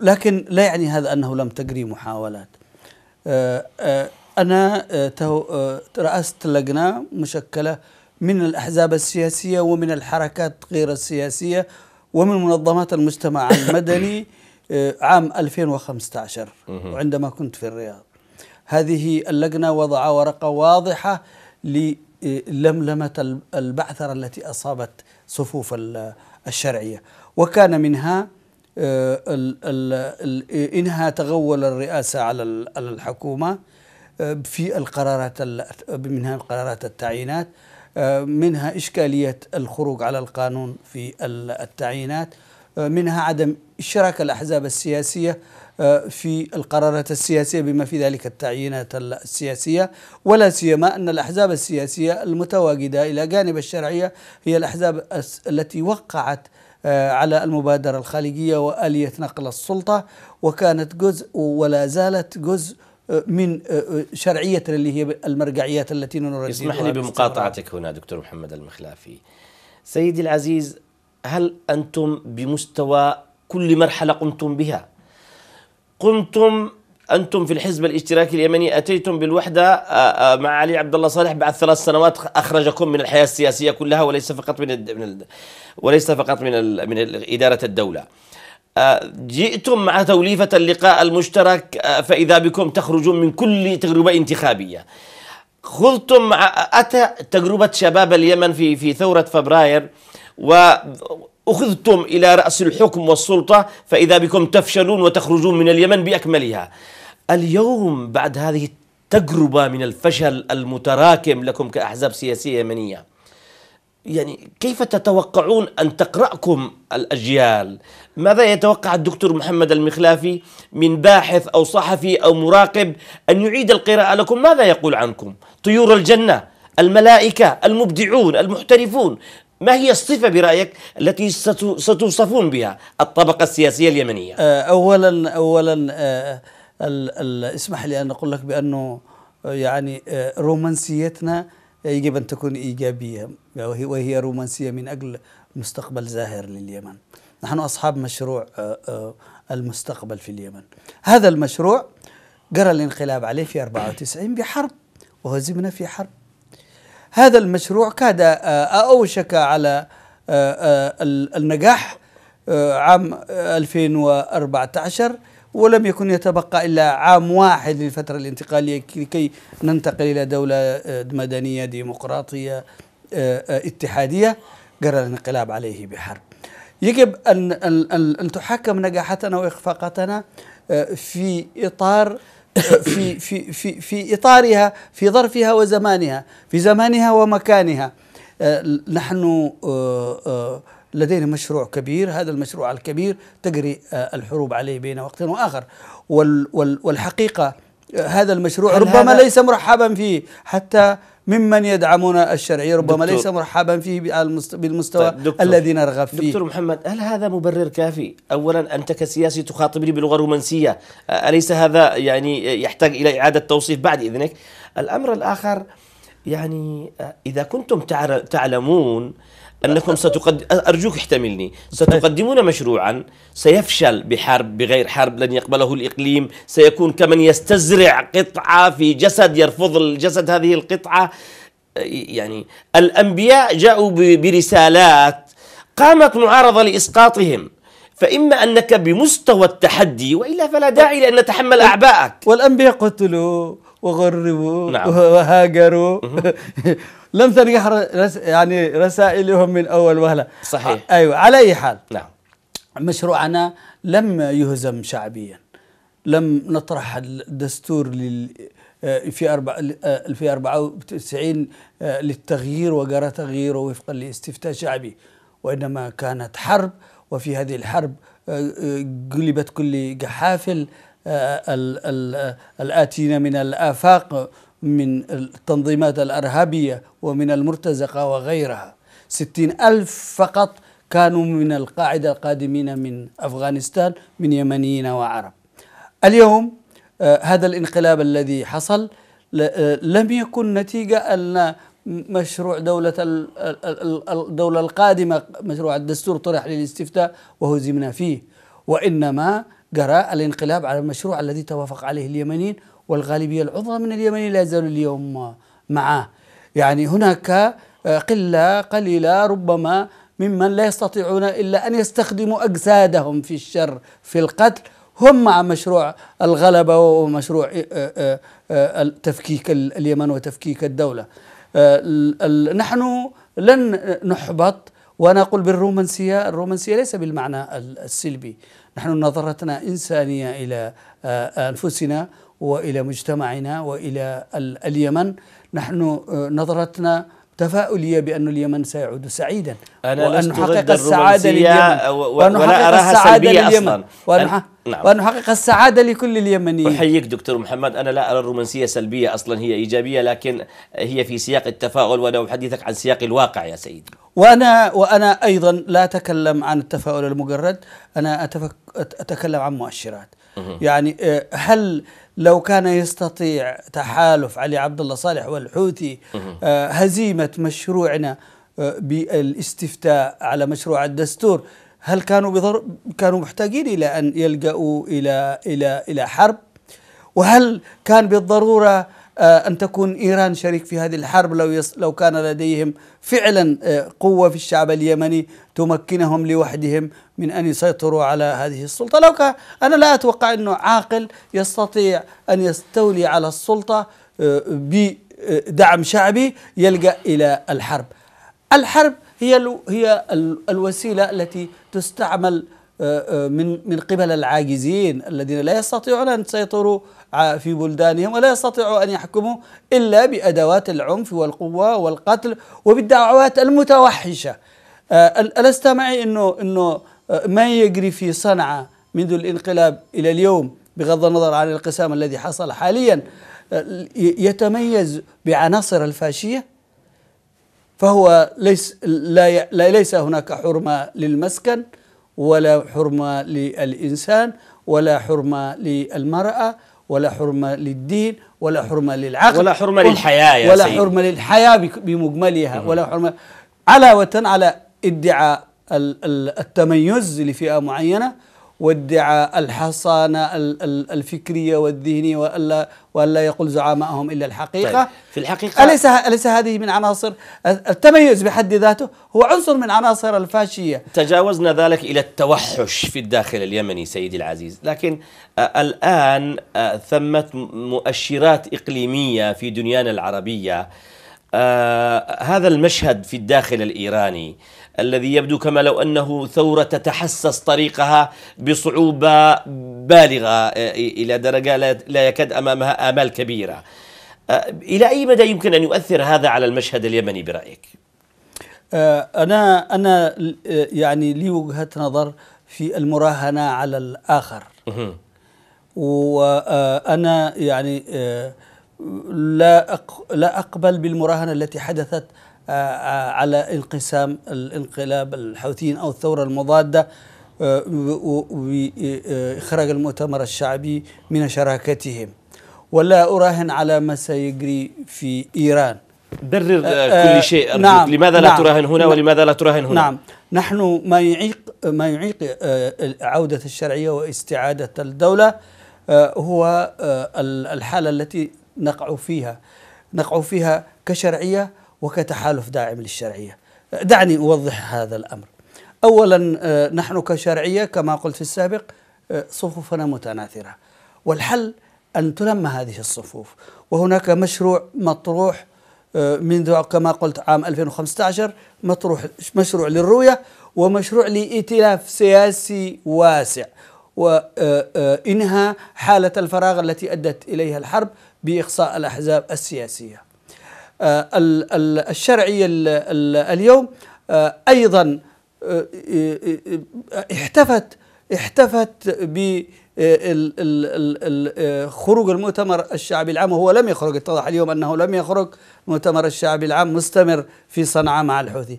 لكن لا يعني هذا أنه لم تجري محاولات أنا رأست لجنة مشكلة من الأحزاب السياسية ومن الحركات غير السياسية ومن منظمات المجتمع المدني آه، عام 2015 وعندما كنت في الرياض هذه اللجنة وضع ورقة واضحة للملمة البعثرة التي أصابت صفوف الشرعية وكان منها آه، إنها تغول الرئاسة على الحكومة آه، في القرارات منها القرارات التعيينات آه، منها إشكالية الخروج على القانون في التعيينات آه، منها عدم إشراك الأحزاب السياسية آه، في القرارات السياسية بما في ذلك التعيينات السياسية ولا سيما أن الأحزاب السياسية المتواجدة إلى جانب الشرعية هي الأحزاب التي وقعت على المبادرة الخالجية وآلية نقل السلطة وكانت جزء ولا زالت جزء من آه، آه، شرعية اللي هي المرجعيات التي نريدها اسمح لي بمقاطعتك هنا دكتور محمد المخلافي سيدي العزيز هل أنتم بمستوى كل مرحلة قمتم بها قمتم أنتم في الحزب الاشتراكي اليمني أتيتم بالوحدة آه، مع علي عبد الله صالح بعد ثلاث سنوات أخرجكم من الحياة السياسية كلها وليس فقط من وليس فقط من من إدارة الدولة جئتم مع توليفة اللقاء المشترك آه، فإذا بكم تخرجون من كل تجربة انتخابية خضتم مع أتى تجربة شباب اليمن في في ثورة فبراير وأخذتم إلى رأس الحكم والسلطة فإذا بكم تفشلون وتخرجون من اليمن بأكملها اليوم بعد هذه التجربة من الفشل المتراكم لكم كأحزاب سياسية يمنية يعني كيف تتوقعون أن تقرأكم الأجيال ماذا يتوقع الدكتور محمد المخلافي من باحث أو صحفي أو مراقب أن يعيد القراءة لكم ماذا يقول عنكم طيور الجنة الملائكة المبدعون المحترفون ما هي الصفة برأيك التي ستوصفون بها الطبقة السياسية اليمنية آه، أولا أولا آه، الـ اسمح لي أن أقول لك بأنه يعني آه، رومانسيتنا يجب أن تكون إيجابية وهي رومانسية من أجل مستقبل زاهر لليمن نحن أصحاب مشروع آه، آه، المستقبل في اليمن هذا المشروع جرى الانقلاب عليه في 94 بحرب وهزمنا في حرب هذا المشروع كاد آه، أوشك على النجاح عام 2014 ولم يكن يتبقى إلا عام واحد للفترة الانتقالية لكي ننتقل إلى دولة مدنية ديمقراطية اتحادية جرى الانقلاب عليه بحرب يجب أن, أن, أن تحكم نجاحاتنا وإخفاقاتنا آه، في إطار آه، في في في في إطارها في ظرفها وزمانها في زمانها ومكانها آه، نحن لدينا مشروع كبير هذا المشروع الكبير تجري الحروب عليه بين وقت وآخر والحقيقة هذا المشروع ربما ليس مرحبا فيه حتى ممن يدعمون الشرعية ربما ليس مرحبا فيه بالمستوى طيب الذي نرغب فيه دكتور محمد هل هذا مبرر كافي أولا أنت كسياسي تخاطبني بلغة رومانسية أليس هذا يعني يحتاج إلى إعادة توصيف بعد إذنك الأمر الآخر يعني إذا كنتم تعلمون أنكم ستقد... أرجوك احتملني ستقدمون مشروعا سيفشل بحرب بغير حرب لن يقبله الإقليم سيكون كمن يستزرع قطعة في جسد يرفض الجسد هذه القطعة يعني الأنبياء جاءوا برسالات قامت معارضة لإسقاطهم فإما أنك بمستوى التحدي وإلا فلا داعي لأن نتحمل أعباءك والأنبياء قتلوا وغربوا نعم. وهاجروا لم تنجح رس يعني رسائلهم من اول وهله صحيح ايوه على اي حال نعم مشروعنا لم يهزم شعبيا لم نطرح الدستور لل في أربع 94 للتغيير وجرى تغييره وفقا لاستفتاء شعبي وإنما كانت حرب وفي هذه الحرب قلبت كل جحافل آه، الآتين من الآفاق من التنظيمات الأرهابية ومن المرتزقة وغيرها ستين ألف فقط كانوا من القاعدة القادمين من أفغانستان من يمنيين وعرب اليوم آه، هذا الانقلاب الذي حصل آه، لم يكن نتيجة أن مشروع دولة الدولة القادمة مشروع الدستور طرح للاستفتاء وهزمنا فيه وإنما جراء الانقلاب على المشروع الذي توافق عليه اليمنيين والغالبية العظمى من اليمنيين لا يزالوا اليوم معه يعني هناك آه، قلة قليلة ربما ممن لا يستطيعون إلا أن يستخدموا أجسادهم في الشر في القتل هم مع مشروع الغلبة ومشروع آه، آه، تفكيك اليمن وتفكيك الدولة نحن لن نحبط وأنا أقول بالرومانسية الرومانسية ليس بالمعنى السلبي نحن نظرتنا إنسانية إلى آه، أنفسنا وإلى مجتمعنا وإلى اليمن نحن آه، نظرتنا تفاؤلية بأن اليمن سيعود سعيدا أنا وأن نحقق السعادة لليمن ولا أراها السعادة لليمن وأن نعم. نحقق السعادة لكل اليمنيين أحييك دكتور محمد أنا لا أرى الرومانسية سلبية أصلا هي إيجابية لكن هي في سياق التفاؤل وأنا أحدثك عن سياق الواقع يا سيدي وأنا وأنا أيضا لا أتكلم عن التفاؤل المجرد أنا أتفك... أتكلم عن مؤشرات يعني آه، هل لو كان يستطيع تحالف علي عبد الله صالح والحوثي آه، هزيمه مشروعنا آه، بالاستفتاء على مشروع الدستور هل كانوا بضر... كانوا محتاجين الى ان يلجأوا الى الى الى حرب؟ وهل كان بالضروره أن آه، تكون إيران شريك في هذه الحرب لو يص لو كان لديهم فعلا آه، قوة في الشعب اليمني تمكنهم لوحدهم من أن يسيطروا على هذه السلطة لو كان أنا لا أتوقع أنه عاقل يستطيع أن يستولي على السلطة آه، بدعم شعبي يلجأ إلى الحرب الحرب هي هي الوسيله التي تستعمل آه، آه، من من قبل العاجزين الذين لا يستطيعون ان يسيطروا في بلدانهم ولا يستطيعوا ان يحكموا الا بادوات العنف والقوه والقتل وبالدعوات المتوحشه آه، الست معي انه انه ما يجري في صنعاء منذ الانقلاب الى اليوم بغض النظر عن الانقسام الذي حصل حاليا يتميز بعناصر الفاشيه فهو ليس لا ليس هناك حرمه للمسكن ولا حرمة للإنسان ولا حرمة للمرأة ولا حرمة للدين ولا حرمة للعقل ولا حرمة للحياة يا ولا سيد. حرمة للحياة بمجملها ولا حرمة علاوة على ادعاء التميز لفئة معينة وادعى الحصانة الفكرية والذهنية وألا, وألا يقول زعمائهم إلا الحقيقة طيب في الحقيقة أليس, أليس هذه من عناصر التميز بحد ذاته هو عنصر من عناصر الفاشية تجاوزنا ذلك إلى التوحش في الداخل اليمني سيدي العزيز لكن آه، الآن آه، ثمة مؤشرات إقليمية في دنيانا العربية آه، هذا المشهد في الداخل الإيراني الذي يبدو كما لو انه ثوره تتحسس طريقها بصعوبه بالغه آه، الى درجه لا يكاد امامها امال كبيره. آه، الى اي مدى يمكن ان يؤثر هذا على المشهد اليمني برايك؟ آه، انا انا يعني لي وجهه نظر في المراهنه على الاخر. وانا يعني لا لا اقبل بالمراهنه التي حدثت آه، على انقسام الانقلاب الحوثيين أو الثورة المضادة آه، وإخراج المؤتمر الشعبي من شراكتهم ولا أراهن على ما سيجري في إيران برر آه، كل شيء نعم لماذا لا نعم تراهن هنا ولماذا لا تراهن هنا نعم نحن ما يعيق ما يعيق عودة الشرعية واستعادة الدولة هو الحالة التي نقع فيها نقع فيها كشرعية وكتحالف داعم للشرعية دعني أوضح هذا الأمر أولا آه، نحن كشرعية كما قلت في السابق آه، صفوفنا متناثرة والحل أن تلم هذه الصفوف وهناك مشروع مطروح آه، منذ كما قلت عام 2015 مطروح مشروع للرؤية ومشروع لإئتلاف سياسي واسع وإنهاء حالة الفراغ التي أدت إليها الحرب بإقصاء الأحزاب السياسية آه، الشرعي اليوم آه، أيضا آه، احتفت احتفت ب خروج المؤتمر الشعبي العام وهو لم يخرج اتضح اليوم أنه لم يخرج مؤتمر الشعبي العام مستمر في صنعاء مع الحوثي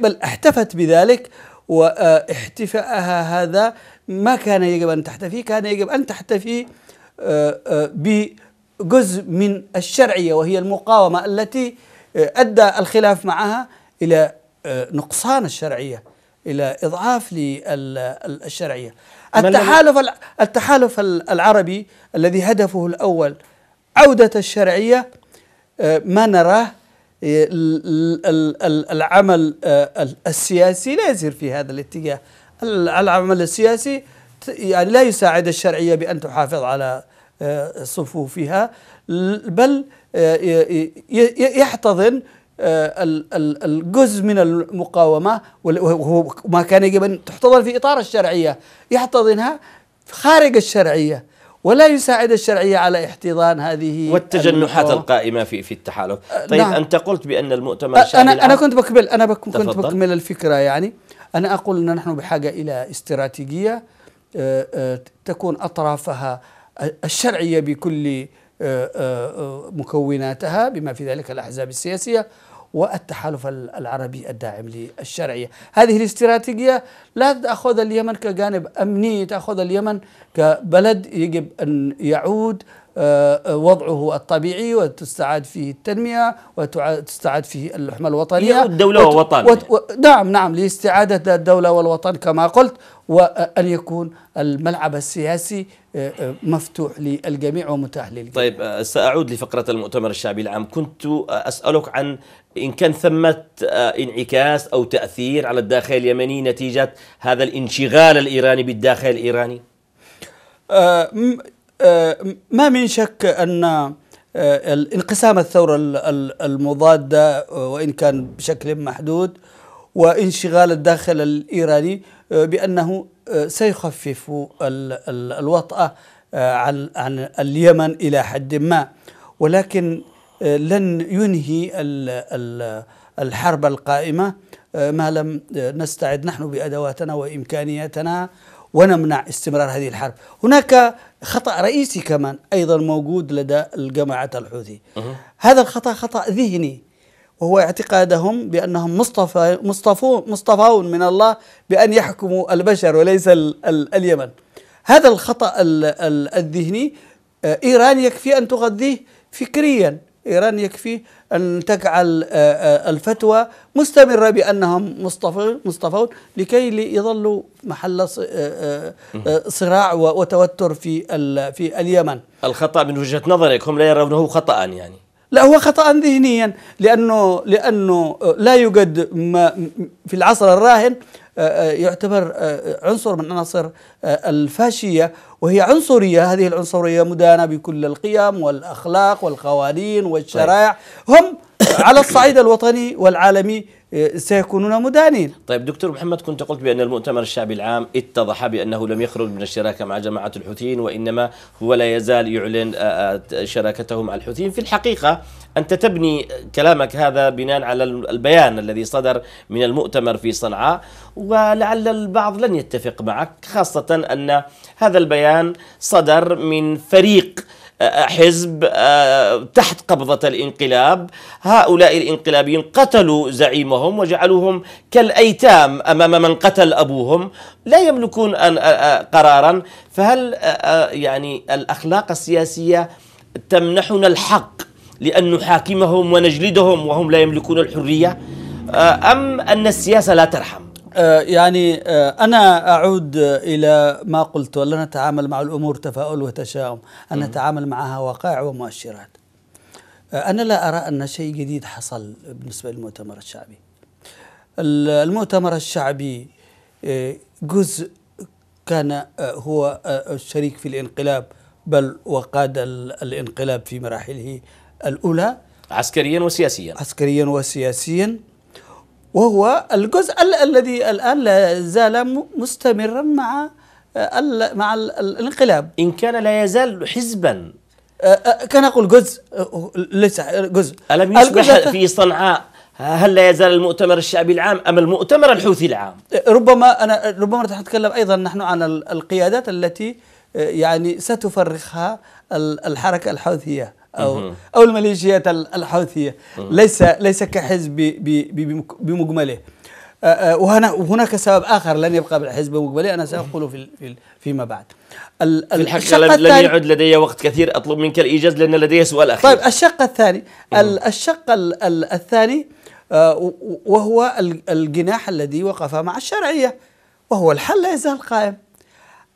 بل احتفت بذلك واحتفاءها هذا ما كان يجب أن تحتفي كان يجب أن تحتفي ب جزء من الشرعيه وهي المقاومه التي آه، ادى الخلاف معها الى آه، نقصان الشرعيه الى اضعاف للشرعيه التحالف التحالف العربي الذي هدفه الاول عوده الشرعيه آه، ما نراه العمل السياسي لا يسير في هذا الاتجاه العمل السياسي يعني لا يساعد الشرعيه بان تحافظ على آه، صفوفها بل آه، يحتضن آه، الجزء من المقاومة وما ما كان يجب أن تحتضن في إطار الشرعية يحتضنها خارج الشرعية ولا يساعد الشرعية على احتضان هذه والتجنحات المقاومة. القائمة في في التحالف طيب نعم. أنت قلت بأن المؤتمر الشعبي أنا أنا كنت بكمل أنا بك كنت بكمل الفكرة يعني أنا أقول أن نحن بحاجة إلى استراتيجية تكون أطرافها الشرعية بكل آه، آه، مكوناتها بما في ذلك الأحزاب السياسية والتحالف العربي الداعم للشرعية هذه الاستراتيجية لا تأخذ اليمن كجانب أمني تأخذ اليمن كبلد يجب أن يعود آه، آه، وضعه الطبيعي وتستعاد فيه التنمية وتستعاد فيه اللحمة الوطنية الدولة والوطن وت... و... نعم نعم لاستعادة الدولة والوطن كما قلت وأن يكون الملعب السياسي آه، مفتوح للجميع ومتاح للجميع طيب سأعود لفقرة المؤتمر الشعبي العام كنت أسألك عن إن كان ثمة انعكاس أو تأثير على الداخل اليمني نتيجة هذا الانشغال الإيراني بالداخل الإيراني أه آه، ما من شك أن آه، انقسام الثورة المضادة آه، وإن كان بشكل محدود وانشغال الداخل الإيراني بأنه سيخفف الوطأة عن عن اليمن إلى حد ما ولكن لن ينهي الحرب القائمة ما لم نستعد نحن بأدواتنا وإمكانياتنا ونمنع استمرار هذه الحرب هناك خطأ رئيسي كمان أيضا موجود لدى الجماعة الحوثي هذا الخطأ خطأ ذهني وهو اعتقادهم بأنهم مصطفى مصطفون, مصطفون من الله بأن يحكموا البشر وليس الـ الـ اليمن هذا الخطأ الـ الـ الذهني آه، إيران يكفي أن تغذيه فكريا إيران يكفي أن تجعل آه، آه، الفتوى مستمرة بأنهم مصطفون لكي يظلوا محل آه، صراع وتوتر في في اليمن الخطأ من وجهة نظرك هم لا يرونه خطأ يعني لا هو خطأ ذهنيا لأنه لأنه لا يوجد ما في العصر الراهن آه، آه، يعتبر آه، عنصر من عناصر الفاشية وهي عنصرية هذه العنصرية مدانة بكل القيم والأخلاق والقوانين والشرائع طيب. هم على الصعيد الوطني والعالمي سيكونون مدانين طيب دكتور محمد كنت قلت بأن المؤتمر الشعبي العام اتضح بأنه لم يخرج من الشراكة مع جماعة الحوثيين وإنما هو لا يزال يعلن آه، آه، شراكته مع الحوثيين في الحقيقة أنت تبني كلامك هذا بناء على البيان الذي صدر من المؤتمر في صنعاء ولعل البعض لن يتفق معك خاصة أن هذا البيان صدر من فريق حزب آه، تحت قبضة الانقلاب هؤلاء الانقلابيين قتلوا زعيمهم وجعلوهم كالأيتام أمام من قتل أبوهم لا يملكون آه، آه، قرارا فهل يعني الأخلاق السياسية تمنحنا الحق لأن نحاكمهم ونجلدهم وهم لا يملكون الحرية أم أن السياسة لا ترحم آه، يعني آه، أنا أعود إلى ما قلت ولا نتعامل مع الأمور تفاؤل وتشاؤم أن نتعامل معها وقائع ومؤشرات آه، أنا لا أرى أن شيء جديد حصل بالنسبة للمؤتمر الشعبي المؤتمر الشعبي جزء كان هو الشريك في الانقلاب بل وقاد الانقلاب في مراحله الأولى عسكريا وسياسيا عسكريا وسياسيا وهو الجزء الذي الآن لا زال مستمرا مع آه، مع الانقلاب إن كان لا يزال حزبا آه، آه، كان أقول جزء ليس جزء ألم يصبح في صنعاء هل لا يزال المؤتمر الشعبي العام أم المؤتمر الحوثي العام؟ ربما أنا ربما نتكلم أيضا نحن عن القيادات التي يعني ستفرخها الحركة الحوثية او او الميليشيات الحوثيه ليس ليس كحزب بمجمله وهنا وهناك سبب اخر لن يبقى بالحزب بمجمله انا ساقوله في فيما بعد في الحقيقه لن يعد لدي وقت كثير اطلب منك الايجاز لان لدي سؤال اخير طيب الشق الثاني الشق الثاني وهو الجناح الذي وقف مع الشرعيه وهو الحل لا يزال قائم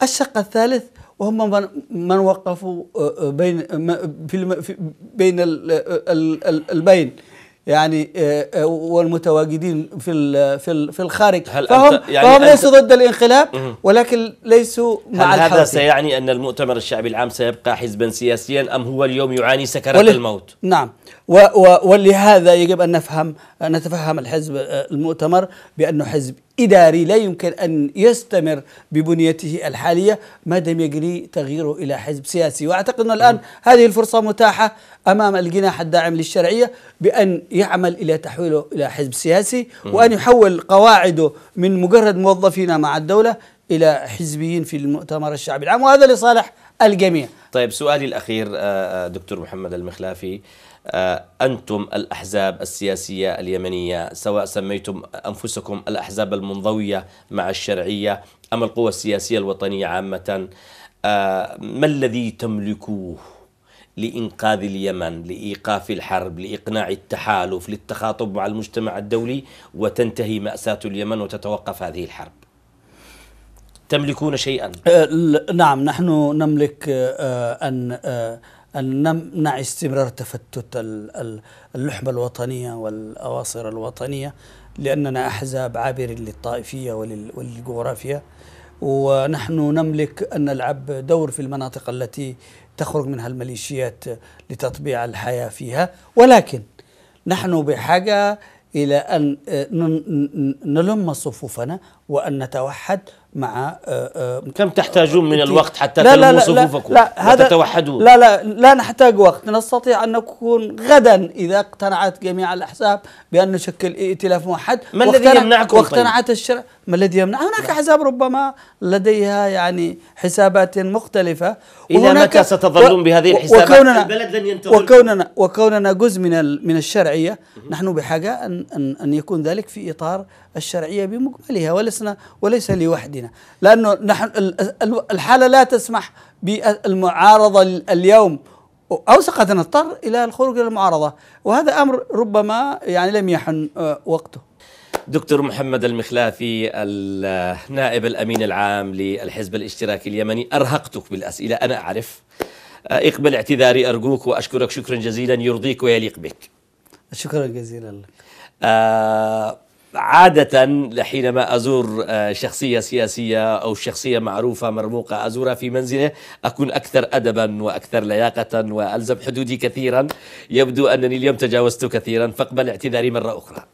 الشق الثالث وهم من, من وقفوا آه، آه، بين آه، في بين البين يعني والمتواجدين في في الخارج هل فهم, يعني فهم ليسوا ضد الانقلاب ولكن ليسوا مع هل هذا سيعني ان المؤتمر الشعبي العام سيبقى حزبا سياسيا ام هو اليوم يعاني سكرات الموت؟ نعم ولهذا يجب أن نفهم نتفهم الحزب آه، المؤتمر بأنه حزب إداري لا يمكن أن يستمر ببنيته الحالية ما دام يجري تغييره إلى حزب سياسي وأعتقد أن الآن هذه الفرصة متاحة أمام الجناح الداعم للشرعية بأن يعمل إلى تحويله إلى حزب سياسي وأن يحول قواعده من مجرد موظفين مع الدولة إلى حزبيين في المؤتمر الشعبي العام وهذا لصالح الجميع طيب سؤالي الأخير آه، آه، دكتور محمد المخلافي آه، أنتم الأحزاب السياسية اليمنية سواء سميتم أنفسكم الأحزاب المنضوية مع الشرعية أم القوى السياسية الوطنية عامة آه، ما الذي تملكوه لإنقاذ اليمن لإيقاف الحرب لإقناع التحالف للتخاطب مع المجتمع الدولي وتنتهي مأساة اليمن وتتوقف هذه الحرب تملكون شيئا آه، نعم نحن نملك أن أن نمنع استمرار تفتت اللحمة الوطنية والأواصر الوطنية لأننا أحزاب عابر للطائفية وللجغرافيا ونحن نملك أن نلعب دور في المناطق التي تخرج منها الميليشيات لتطبيع الحياة فيها ولكن نحن بحاجة إلى أن نلم صفوفنا وأن نتوحد مع آه، آه، كم تحتاجون من الوقت حتى تلموا صفوفكم لا وتتوحدون لا لا لا نحتاج وقت نستطيع أن نكون غدا إذا اقتنعت جميع الأحزاب بأن نشكل ائتلاف موحد ما الذي يمنعكم طيب؟ واقتنعت طيب؟ الشرع ما الذي يمنع هناك احزاب نعم. ربما لديها يعني حسابات مختلفه الى متى ستظلون بهذه الحسابات وكوننا البلد لن ينتظر وكوننا وكوننا جزء من من الشرعيه نحن بحاجه ان ان ان يكون ذلك في اطار الشرعيه بمجملها ولسنا وليس لوحدنا لانه نحن الحاله لا تسمح بالمعارضه اليوم أو سقط نضطر إلى الخروج إلى المعارضة وهذا أمر ربما يعني لم يحن آه، وقته دكتور محمد المخلافي النائب الامين العام للحزب الاشتراكي اليمني ارهقتك بالاسئله انا اعرف آه، اقبل اعتذاري ارجوك واشكرك شكرا جزيلا يرضيك ويليق بك شكرا جزيلا لك آه عادة حينما أزور آه، شخصية سياسية أو شخصية معروفة مرموقة أزورها في منزله أكون أكثر أدبا وأكثر لياقة وألزم حدودي كثيرا يبدو أنني اليوم تجاوزت كثيرا فاقبل اعتذاري مرة أخرى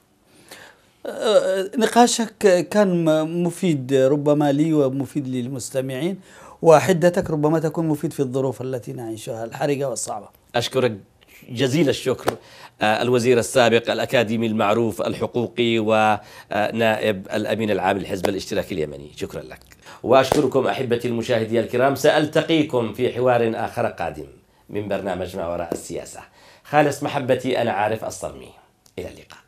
آه، نقاشك كان مفيد ربما لي ومفيد للمستمعين وحدتك ربما تكون مفيد في الظروف التي نعيشها الحرجة والصعبة أشكرك جزيل الشكر آه، الوزير السابق الأكاديمي المعروف الحقوقي ونائب الأمين العام للحزب الاشتراكي اليمني شكرا لك وأشكركم أحبتي المشاهدين الكرام سألتقيكم في حوار آخر قادم من برنامج ما وراء السياسة خالص محبتي أنا عارف الصرمي إلى اللقاء